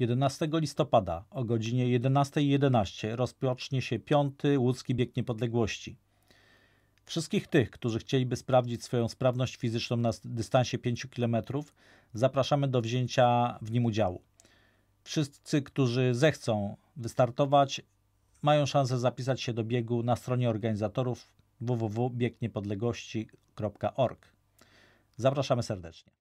11 listopada o godzinie 11.11 .11 rozpocznie się piąty łódzki bieg niepodległości. Wszystkich tych, którzy chcieliby sprawdzić swoją sprawność fizyczną na dystansie 5 km, zapraszamy do wzięcia w nim udziału. Wszyscy, którzy zechcą wystartować, mają szansę zapisać się do biegu na stronie organizatorów www.biegniepodległości.org. Zapraszamy serdecznie.